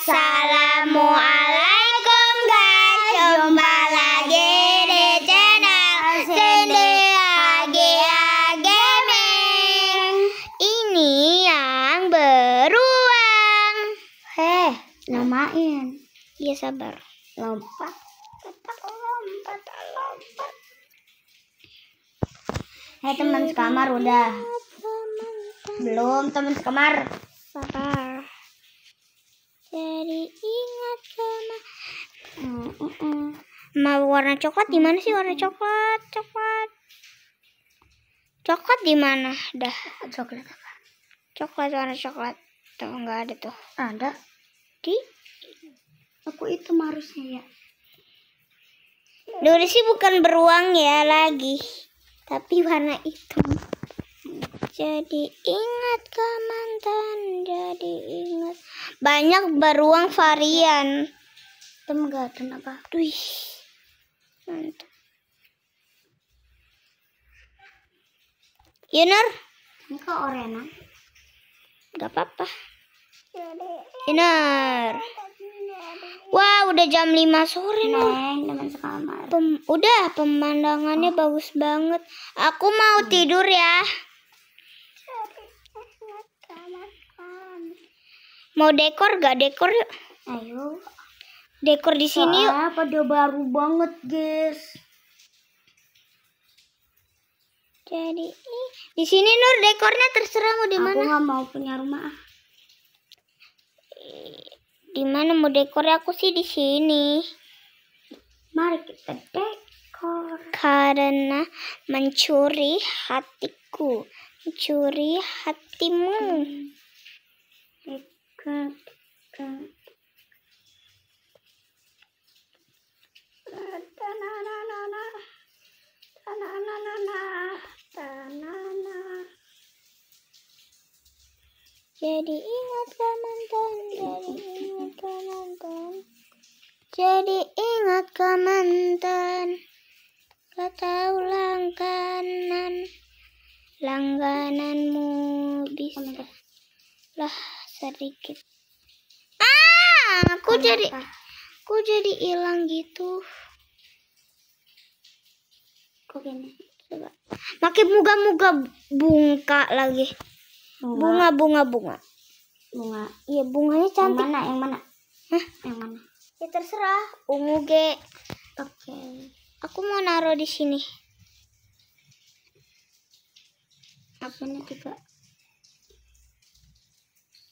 Assalamualaikum guys Jumpa lagi di channel Cindy Agi Gaming Ini yang beruang Heh, namain Iya sabar Lompat Lompat, lompat, lompat Hei teman sekamar udah Belum teman sekamar Sabar Mm Mau warna coklat di mana sih warna coklat? Coklat. Coklat di mana? Dah. Coklat apa? Coklat warna coklat. Tuh enggak ada tuh. Ada. Di? Aku itu harusnya ya. Duri sih bukan beruang ya lagi, tapi warna itu Jadi ingat ke mantan, jadi ingat banyak beruang varian. Attım gardına bak. Duy. Öldüm. Ini kok orena. Gak apa-apa. Yener. Iya, iya, Wah, udah jam 5 sore nih. Neng, teman sekamar. Pem udah, pemandangannya oh. bagus banget. Aku mau hmm. tidur ya. Kan. Mau dekor gak? Dekor yuk. Ayo dekor di sini Soalnya pada baru banget, guys. Jadi di sini Nur dekornya terserah mau di mana. Aku nggak mau punya rumah. Di mana mau dekor aku sih di sini. Mari kita dekor. Karena mencuri hatiku, mencuri hatimu. Dekat, dekat. Jadi ingat mantan, jadi ingat mantan. Jadi ingat mantan. Kau tahu langganan langgananmu bisa lah sedikit. Ah, aku jadi kok jadi hilang gitu kok gini coba makin muga-muga bunga lagi bunga bunga bunga bunga iya bunganya cantik yang mana yang mana Hah? yang mana ya terserah ungu ge oke okay. aku mau naruh di sini apa nih juga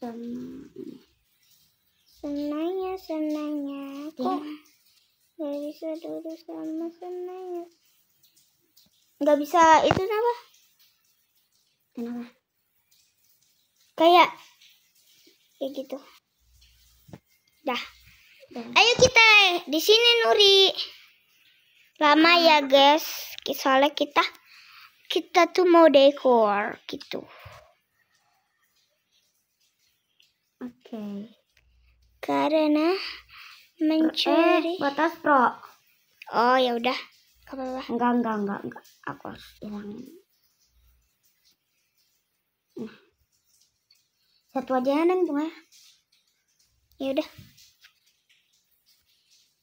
sama senangnya senangnya kok iya. nggak bisa dulu sama senangnya nggak bisa itu kenapa kenapa kayak kayak gitu dah iya. ayo kita di sini Nuri lama ya guys soalnya kita kita tuh mau dekor gitu oke okay karena mencuri eh, batas pro. Oh ya udah, apa-apa. Enggak enggak enggak enggak, aku harus bilang nah. Satu aja ya, neng bunga. Ya udah.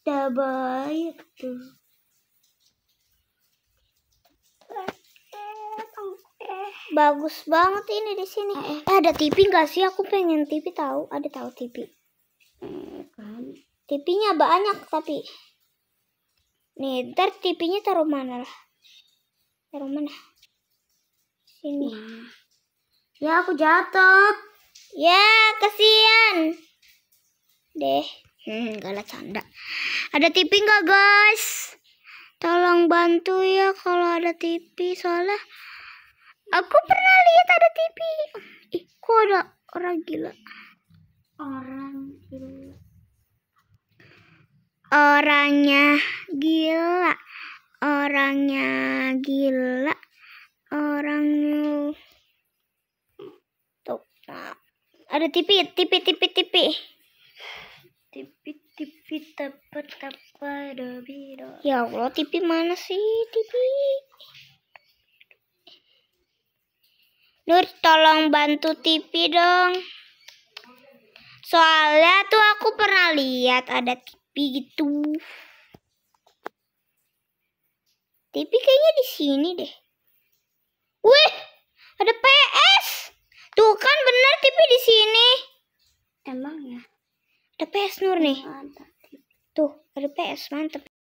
Dah baik bagus banget ini di sini. Eh, eh. eh ada TV gak sih? Aku pengen TV tahu. Ada tahu TV. TV-nya banyak tapi. Nih, ntar TV-nya taruh mana lah? Taruh mana? Sini. Ya, aku jatuh. Ya, kasihan. Deh. Hmm, gak lah canda. Ada TV nggak guys? Tolong bantu ya kalau ada TV soalnya aku pernah lihat ada TV. Ih, kok ada orang gila? Orang orangnya gila orangnya gila orangnya tuh nah. ada tipi tipi tipi tipi tipi tipi tepat apa? dobi ya allah tipi mana sih tipi Nur tolong bantu tipi dong soalnya tuh aku pernah lihat ada tipi gitu. Tapi kayaknya di sini deh. Wih, ada PS. Tuh kan bener Tapi di sini. Emang ya. Ada PS Nur nih. Tuh, ada PS mantep.